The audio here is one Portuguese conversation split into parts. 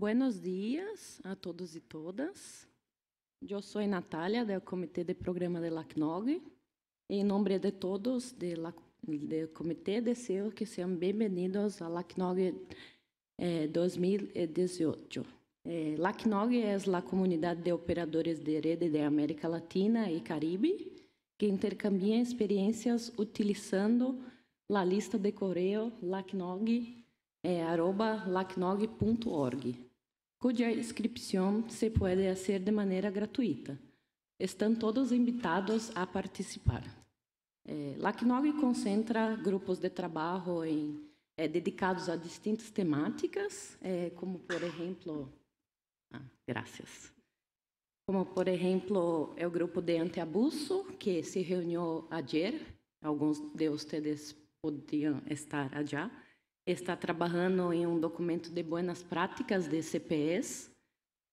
Buenos dias a todos e todas. Eu sou Natália, do Comitê de Programa de LACNOG. Em nome de todos do de comitê, desejo que sejam bem-vindos à LACNOG eh, 2018. Eh, LACNOG é a comunidade de operadores de rede da América Latina e Caribe que intercambiam experiências utilizando a lista de correio lacnog.org. Eh, lacnog cuya inscrição, se pode fazer de maneira gratuita. Estão todos invitados a participar. É, eh, LACNOG concentra grupos de trabalho em, eh, dedicados a distintas temáticas, eh, como, por exemplo... Ah, graças. Como, por exemplo, é o grupo de antiabuso, que se reuniu ayer. Alguns de vocês podiam estar allá está trabalhando em um documento de boas práticas de CPEs,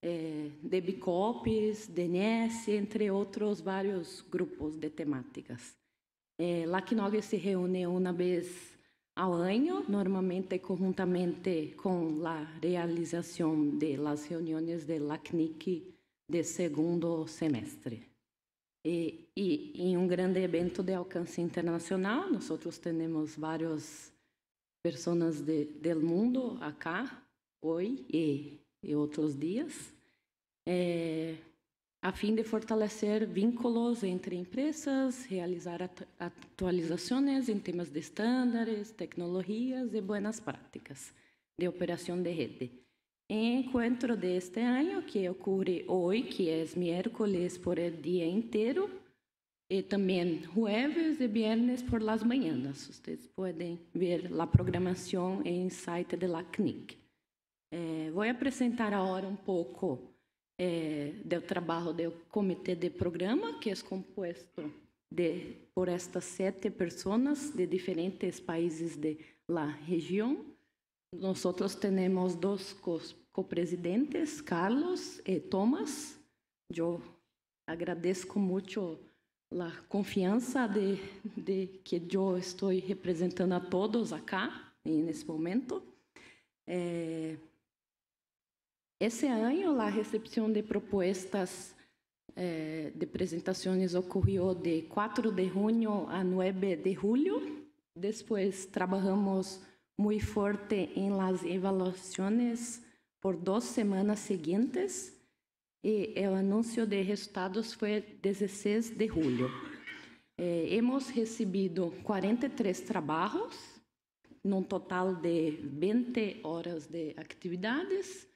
eh, de Bicops, DNS, entre outros vários grupos de temáticas. Eh, LACNOG se reúne uma vez ao ano, normalmente conjuntamente com a realização de las reuniões de LACNIC de segundo semestre. E, e em um grande evento de alcance internacional, nós temos vários pessoas de, do mundo acá, hoje e, e outros dias, eh, a fim de fortalecer vínculos entre empresas, realizar atualizações em temas de estándares, tecnologias e boas práticas de operação de rede. Em encontro deste ano, que ocorre hoje, que é miércoles por dia inteiro, e também jueves e viernes por las mañanas. vocês podem ver a programação em site de la CNIC. Eh, apresentar agora um pouco do trabalho eh, comitê de programa, que é composto de, por estas sete pessoas de diferentes países de la nós temos dois dos copresidentes, Carlos e Thomas. eu agradeço muito a confiança de, de, que eu estou representando a todos acá nesse momento. É, esse ano, a recepção de propostas é, de apresentações ocorreu de 4 de junho a 9 de julho. Depois, trabalhamos muito forte em las evaluações por duas semanas seguintes e o anúncio de resultados foi 16 de julho. Eh, hemos recebido 43 trabalhos, num total de 20 horas de atividades.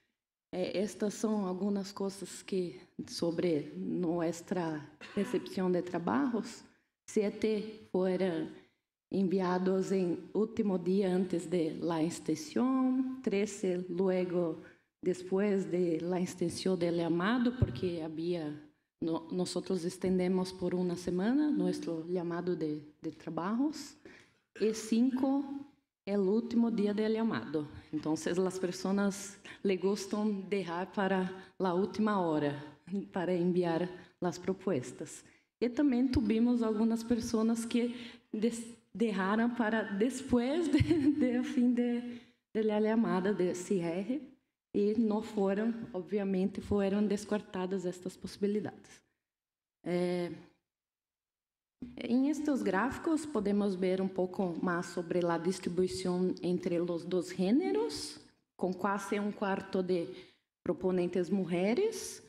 Eh, estas são algumas coisas que sobre nossa recepção de trabalhos. Sete foram enviados em último dia antes de la inscrição, 13 logo depois de la extensión del llamado, porque havia nós outros extendemos por uma semana nosso chamado de, de, e cinco cinco o último dia do chamado. Então, as pessoas le de dejar para a última hora para enviar as propostas e também tivemos algumas pessoas que deixaram para depois do de fin de, de cr de e não foram, obviamente, foram descartadas estas possibilidades. É, em estes gráficos podemos ver um pouco mais sobre a distribuição entre os dois gêneros, com quase um quarto de proponentes mulheres.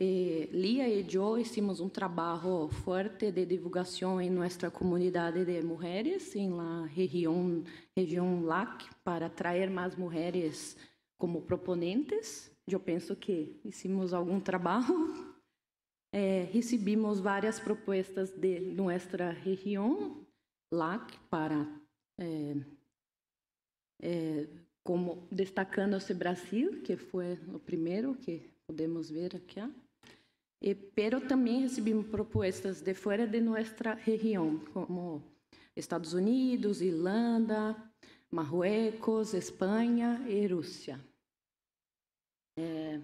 E Lia e eu fizemos um trabalho forte de divulgação em nossa comunidade de mulheres, em la região, região LAC, para atrair mais mulheres como proponentes, eu penso que fizemos algum trabalho, é, recebemos várias propostas de nossa região, lá para é, é, como destacando-se Brasil, que foi o primeiro que podemos ver aqui. E, pero também recebemos propostas de fora de nossa região, como Estados Unidos, Irlanda, Marruecos, Espanha e Rússia. É,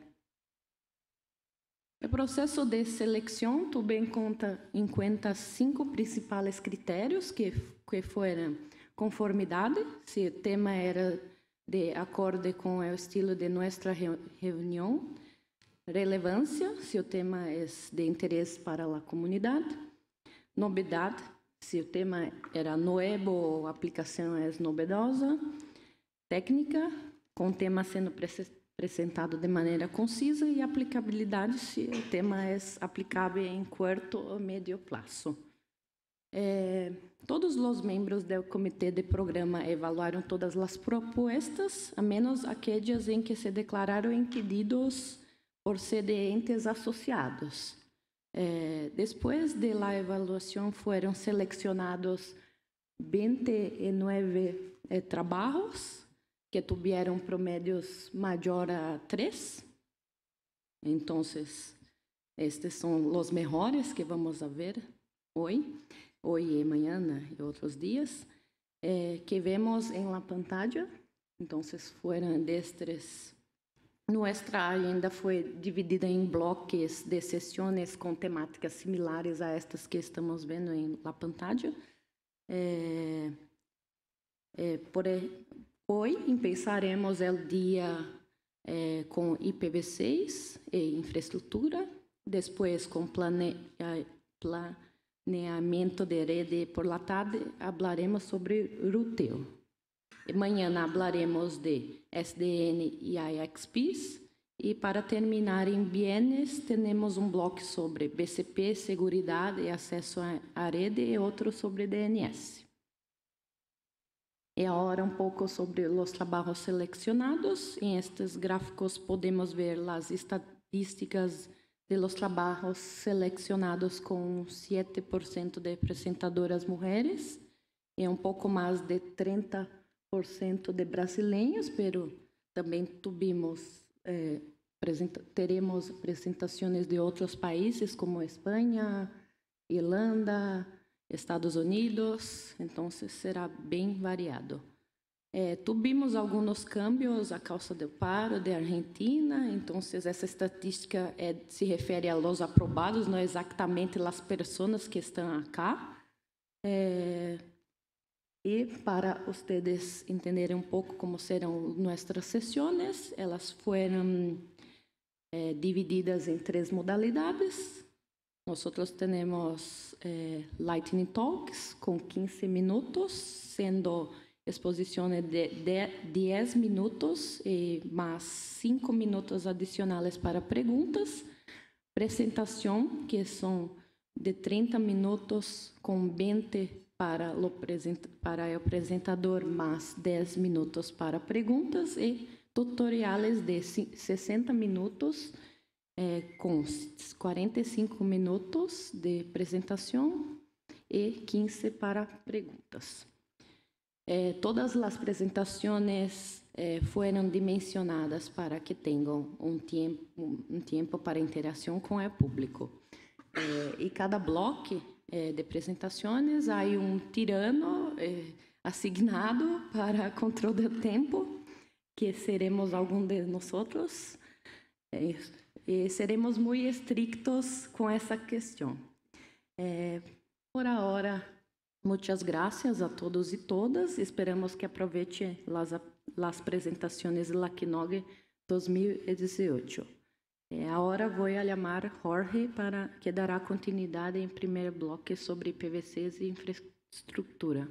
o processo de seleção também conta em conta cinco principais critérios que que foram conformidade, se o tema era de acordo com o estilo de nossa reunião, relevância, se o tema é de interesse para a comunidade, novidade, se o tema era novo, aplicação é novedosa, técnica, com o tema sendo apresentado de maneira concisa e aplicabilidade se o tema é aplicável em curto ou médio prazo. É, todos os membros do comitê de programa avaliaram todas as propostas, a menos aquelas em que se declararam impedidos por ser de entes associados. É, depois de la avaliação foram selecionados 29 eh, que tiveram promedios maior a 3. então estes são os melhores que vamos ver hoje, hoje e amanhã né, e outros dias, eh, que vemos em la pantalla. Então, foram destes Nuestra agenda foi dividida em bloques de sessões com temáticas similares a estas que estamos vendo em la pantalla. Eh, eh, por, hoje empezaremos o dia eh, com IPv6 e infraestrutura, depois com plane, planeamento de rede. Por la tarde, hablaremos sobre ruteo. Mañana hablaremos de SDN e IXPs. E para terminar em bienes, temos um bloco sobre BCP, segurança e acesso à rede e outro sobre DNS. E agora um pouco sobre os trabalhos selecionados. Em estes gráficos podemos ver as estatísticas de los trabalhos selecionados com 7% de apresentadoras mulheres e um pouco mais de 30% de brasileiros, pero também tivemos é, eh, teremos apresentações de outros países como Espanha, Irlanda, Estados Unidos, então será bem variado. Eh, é, tivemos alguns cambios a causa do paro de Argentina, então essa estatística é, se refere a los aprovados, não exatamente as pessoas que estão acá. Eh, e para vocês entenderem um pouco como serão nossas sessões, elas foram eh, divididas em três modalidades. Nós temos eh, Lightning Talks com 15 minutos, sendo exposições de, de 10 minutos e mais 5 minutos adicionais para perguntas. Apresentação, que são de 30 minutos com 20 minutos para o, apresentador, mais 10 minutos para perguntas e tutoriais de 60 minutos, eh, com 45 minutos de apresentação e 15 para perguntas. Eh, todas as apresentações eh, foram dimensionadas para que tenham um tempo, um tempo para interação com o público. Eh, e cada bloco é, de apresentações, há um tirano eh, é, assignado para controle do tempo, que seremos algum de nós. Eh, eh, seremos muito estrictos com essa questão. Eh, é, por agora, muitas graças a todos e todas. Esperamos que aproveite as, apresentações de Laquinog 2018. É, agora vou chamar Jorge para que dará continuidade em primeiro bloco sobre PVCs e infraestrutura.